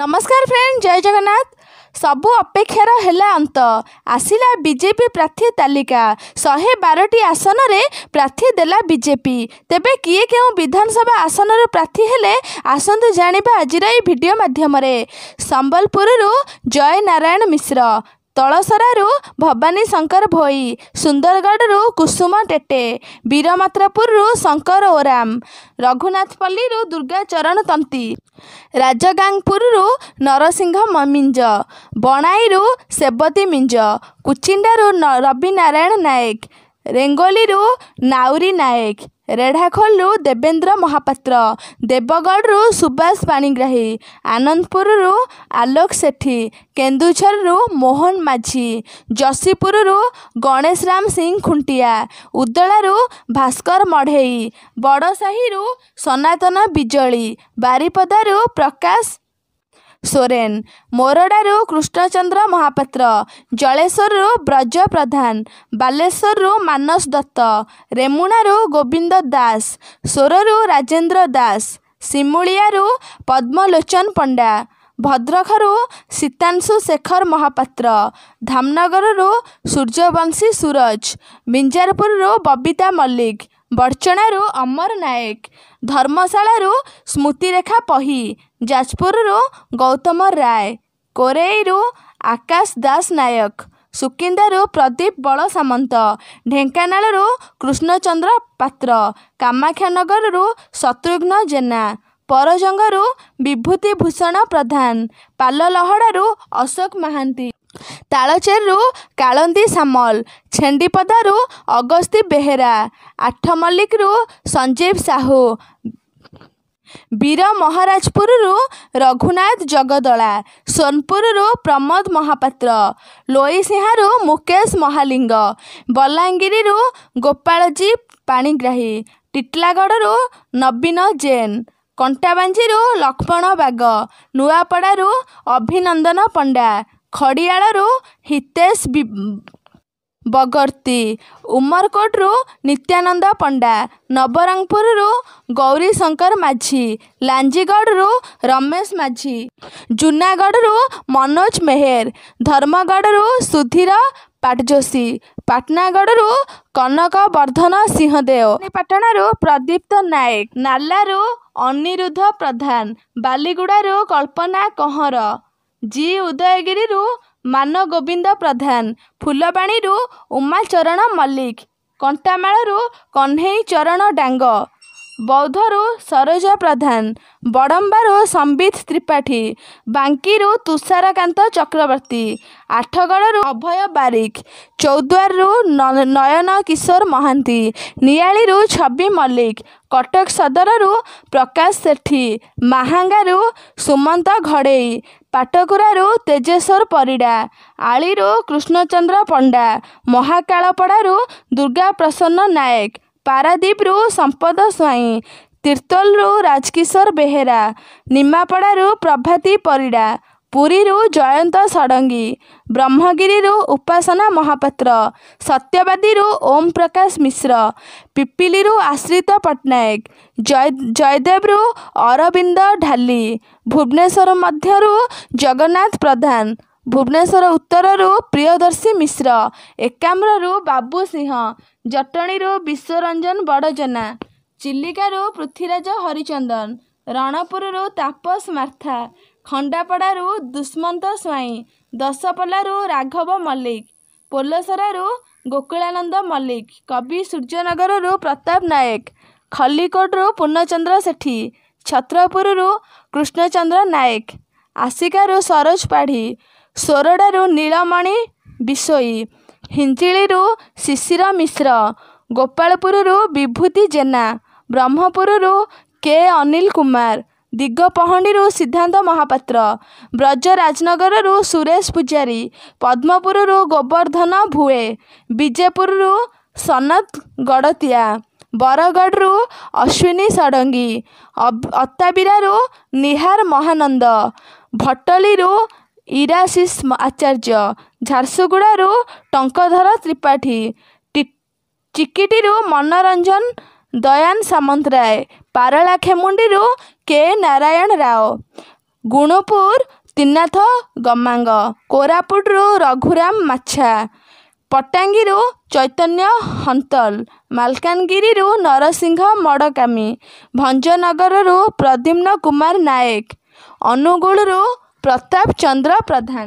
ନମସ୍କାର ଫ୍ରେଣ୍ଡ ଜୟ ଜଗନ୍ନାଥ ସବୁ ଅପେକ୍ଷାର ହେଲା ଅନ୍ତ ଆସିଲା ବିଜେପି ପ୍ରାର୍ଥୀ ତାଲିକା ଶହେ ବାରଟି ଆସନରେ ପ୍ରାର୍ଥୀ ଦେଲା ବିଜେପି ତେବେ କିଏ କେଉଁ ବିଧାନସଭା ଆସନରୁ ପ୍ରାର୍ଥୀ ହେଲେ ଆସନ୍ତୁ ଜାଣିବା ଆଜିର ଏହି ଭିଡ଼ିଓ ମାଧ୍ୟମରେ ସମ୍ବଲପୁରରୁ ଜୟ ନାରାୟଣ ମିଶ୍ର ତଳସରାରୁ ଭବାନୀ ଶଙ୍କର ଭୋଇ ସୁନ୍ଦରଗଡ଼ରୁ କୁସୁମ ଟେଟେ ବୀରମାତ୍ରପୁରରୁ ଶଙ୍କର ଓରାମ ରଘୁନାଥପଲ୍ଲୀରୁ ଦୁର୍ଗା ଚରଣ ତନ୍ତି ରାଜଗାଙ୍ଗପୁରରୁ ନରସିଂହ ମିଞ୍ଜ ବଣାଇରୁ ସେବତୀ ମିଞ୍ଜ କୁଚିଣ୍ଡାରୁ ରବି ନାରାୟଣ ନାୟକ ରେଙ୍ଗୋଲିରୁ ନାଉରୀ ନାୟକ ରେଢ଼ାଖୋଲରୁ ଦେବେନ୍ଦ୍ର ମହାପାତ୍ର ଦେବଗଡ଼ରୁ ସୁବାସ ପାଣିଗ୍ରାହୀ ଆନନ୍ଦପୁରରୁ ଆଲୋକ ସେଠୀ କେନ୍ଦୁଝରରୁ ମୋହନ ମାଝି ଯଶୀପୁରରୁ ଗଣେଶ ରାମ ସିଂ ଖୁଣ୍ଟିଆ ଉଦଳାରୁ ଭାସ୍କର ମଢ଼େଇ ବଡ଼ସାହିରୁ ସନାତନ ବିଜଳି ବାରିପଦାରୁ ପ୍ରକାଶ ସୋରେନ ମୋରଡ଼ାରୁ କୃଷ୍ଣଚନ୍ଦ୍ର ମହାପାତ୍ର ଜଳେଶ୍ୱରରୁ ବ୍ରଜ ପ୍ରଧାନ ବାଲେଶ୍ୱରରୁ ମାନସ ଦତ୍ତ ରେମୁଣାରୁ ଗୋବିନ୍ଦ ଦାସ ସୋରରୁ ରାଜେନ୍ଦ୍ର ଦାସ ସିମୁଳିଆରୁ ପଦ୍ମଲୋଚନ ପଣ୍ଡା ଭଦ୍ରକରୁ ସୀତାଂଶୁ ଶେଖର ମହାପାତ୍ର ଧାମନଗରରୁ ସୂର୍ଯ୍ୟବଂଶୀ ସୁରଜ ବିଞ୍ଜାରପୁରରୁ ବବିତା ମଲ୍ଲିକ ବଡ଼ଚଣାରୁ ଅମର ନାୟକ ଧର୍ମଶାଳାରୁ ସ୍ମୃତିରେଖା ପହି ଯାଜପୁରରୁ ଗୌତମ ରାୟ କୋରେଇରୁ ଆକାଶ ଦାସ ନାୟକ ସୁକିନ୍ଦାରୁ ପ୍ରଦୀପ ବଳ ସାମନ୍ତ ଢେଙ୍କାନାଳରୁ କୃଷ୍ଣଚନ୍ଦ୍ର ପାତ୍ର କାମାକ୍ଷାନଗରରୁ ଶତ୍ରୁଘ୍ନ ଜେନା ପରଜଙ୍ଗରୁ ବିଭୂତି ଭୂଷଣ ପ୍ରଧାନ ପାଲଲହଡ଼ାରୁ ଅଶୋକ ମହାନ୍ତି ତାଳଚେରରୁ କାଳନ୍ଦୀ ସାମଲ ଛେଣ୍ଡିପଦାରୁ ଅଗସ୍ତି ବେହେରା ଆଠ ମଲ୍ଲିକରୁ ସଞ୍ଜୀବ ସାହୁ ବୀର ମହାରାଜପୁରରୁ ରଘୁନାଥ ଜଗଦଳା ସୋନପୁରରୁ ପ୍ରମୋଦ ମହାପାତ୍ର ଲୋଇସିଂହାରୁ ମୁକେଶ ମହାଲିଙ୍ଗ ବଲାଙ୍ଗୀରିରୁ ଗୋପାଳଜୀ ପାଣିଗ୍ରାହୀ ଟିଟଲାଗଡ଼ରୁ ନବୀନ ଜେନ କଣ୍ଟାବାଞ୍ଜିରୁ ଲକ୍ଷ୍ମଣ ବାଗ ନୂଆପଡ଼ାରୁ ଅଭିନନ୍ଦନ ପଣ୍ଡା ଖଡ଼ିଆଳରୁ ହିତେଶ ବଗର୍ତ୍ତି ଉମରକୋଟରୁ ନିତ୍ୟାନନ୍ଦ ପଣ୍ଡା ନବରଙ୍ଗପୁରରୁ ଗୌରୀଶଙ୍କର ଶଙ୍କର ମାଝି ଲାଞ୍ଜିଗଡ଼ରୁ ରମେଶ ମାଝି ଜୁନାଗଡ଼ରୁ ମନୋଜ ମେହେର ଧର୍ମଗଡ଼ରୁ ସୁଧୀର ପାଟଜୋଷୀ ପାଟନାଗଡ଼ରୁ କନକ ବର୍ଦ୍ଧନ ସିଂହଦେଓ ପାଟଣାରୁ ପ୍ରଦୀପ୍ତ ନାୟକ ନାଲାରୁ ଅନିରୁଦ୍ଧ ପ୍ରଧାନ ବାଲିଗୁଡ଼ାରୁ କଳ୍ପନା କହଁର ଜି ଉଦୟଗିରିରୁ ମାନ ଗୋବିନ୍ଦ ପ୍ରଧାନ ଫୁଲବାଣୀରୁ ଉମାଚରଣ ମଲ୍ଲିକ କଣ୍ଟାମାଳରୁ କହ୍ନେଇ ଚରଣ ଡାଙ୍ଗ ବୌଦ୍ଧରୁ ସରୋଜ ପ୍ରଧାନ ବଡ଼ମ୍ବାରୁ ସମ୍ବିତ ତ୍ରିପାଠୀ ବାଙ୍କିରୁ ତୁଷାରକାନ୍ତ ଚକ୍ରବର୍ତ୍ତୀ ଆଠଗଡ଼ରୁ ଅଭୟ ବାରିକ ଚୌଦ୍ୱାରରୁ ନୟନ କିଶୋର ମହାନ୍ତି ନିଆଳିରୁ ଛବି ମଲ୍ଲିକ କଟକ ସଦରରୁ ପ୍ରକାଶ ସେଠୀ ମାହାଙ୍ଗାରୁ ସୁମନ୍ତ ଘଡ଼େଇ ପାଟକୁରାରୁ ତେଜେଶ୍ୱର ପରିଡ଼ା ଆଳିରୁ କୃଷ୍ଣଚନ୍ଦ୍ର ପଣ୍ଡା ମହାକାଳପଡ଼ାରୁ ଦୁର୍ଗା ପ୍ରସନ୍ନ ନାୟକ ପାରାଦୀପରୁ ସମ୍ପଦ ସ୍ୱାଇଁ ତିର୍ତ୍ତୋଲରୁ ରାଜକିଶୋର ବେହେରା ନିମାପଡ଼ାରୁ ପ୍ରଭାତୀ ପରିଡ଼ା ପୁରୀରୁ ଜୟନ୍ତ ଷଡ଼ଙ୍ଗୀ ବ୍ରହ୍ମଗିରିରୁ ଉପାସନା ମହାପାତ୍ର ସତ୍ୟବାଦୀରୁ ଓମ୍ ପ୍ରକାଶ ମିଶ୍ର ପିପିଲିରୁ ଆଶ୍ରିତ ପଟ୍ଟନାୟକ ଜୟଦେବରୁ ଅରବିନ୍ଦ ଢାଲି ଭୁବନେଶ୍ୱର ମଧ୍ୟରୁ ଜଗନ୍ନାଥ ପ୍ରଧାନ ଭୁବନେଶ୍ୱର ଉତ୍ତରରୁ ପ୍ରିୟଦର୍ଶୀ ମିଶ୍ର ଏକାମ୍ରରୁ ବାବୁ ସିଂହ ଜଟଣୀରୁ ବିଶ୍ୱରଞ୍ଜନ ବଡ଼ଜେନା ଚିଲିକାରୁ ପୃଥ୍ୱୀରାଜ ହରିଚନ୍ଦନ ରଣପୁରରୁ ତାପସ ମାର୍ଥା ଖଣ୍ଡାପଡ଼ାରୁ ଦୁଷ୍ମନ୍ତ ସ୍ୱାଇଁ ଦଶପଲ୍ଲାରୁ ରାଘବ ମଲ୍ଲିକ ପୋଲସରାରୁ ଗୋକୁଳାନନ୍ଦ ମଲ୍ଲିକ କବି ସୂର୍ଯ୍ୟନଗରରୁ ପ୍ରତାପ ନାୟକ ଖଲ୍ଲିକୋଟରୁ ପୂର୍ଣ୍ଣଚନ୍ଦ୍ର ସେଠୀ ଛତ୍ରପୁରରୁ କୃଷ୍ଣଚନ୍ଦ୍ର ନାୟକ ଆସିକାରୁ ସରୋଜ ପାଢ଼ୀ ସୋରଡ଼ାରୁ ନୀଳମଣି ବିଷୋଇ ହିଞ୍ଜିଳିରୁ ଶିଶିର ମିଶ୍ର ଗୋପାଳପୁରରୁ ବିଭୂତି ଜେନା ବ୍ରହ୍ମପୁରରୁ କେ ଅନିଲ କୁମାର ଦିଗପହଣ୍ଡିରୁ ସିଦ୍ଧାନ୍ତ ମହାପାତ୍ର ବ୍ରଜରାଜନଗରରୁ ସୁରେଶ ପୂଜାରୀ ପଦ୍ମପୁରରୁ ଗୋବର୍ଦ୍ଧନ ଭୁଏ ବିଜେପୁରରୁ ସନତ ଗଡ଼ତିଆ ବରଗଡ଼ରୁ ଅଶ୍ୱିନୀ ଷଡ଼ଙ୍ଗୀ ଅତାବିରାରୁ ନିହାର ମହାନନ୍ଦ ଭଟଲିରୁ ଇରାଶିଷ ଆଚାର୍ଯ୍ୟ ଝାରସୁଗୁଡ଼ାରୁ ଟଙ୍କଧର ତ୍ରିପାଠୀ ଚିକିଟିରୁ ମନୋରଞ୍ଜନ ଦୟାନ ସାମନ୍ତରାୟ ପାରଳାଖେମୁଣ୍ଡିରୁ କେ ନାରାୟଣ ରାଓ ଗୁଣପୁର ତିନାଥ ଗମାଙ୍ଗ କୋରାପୁଟରୁ ରଘୁରାମ ମାଛା ପଟାଙ୍ଗୀରୁ ଚୈତନ୍ୟ ହନ୍ତଲ ମାଲକାନଗିରିରୁ ନରସିଂହ ମଡ଼କାମୀ ଭଞ୍ଜନଗରରୁ ପ୍ରଦ୍ୟୁମ୍ନ କୁମାର ନାୟକ ଅନୁଗୁଳରୁ प्रताप चंद्र प्रधान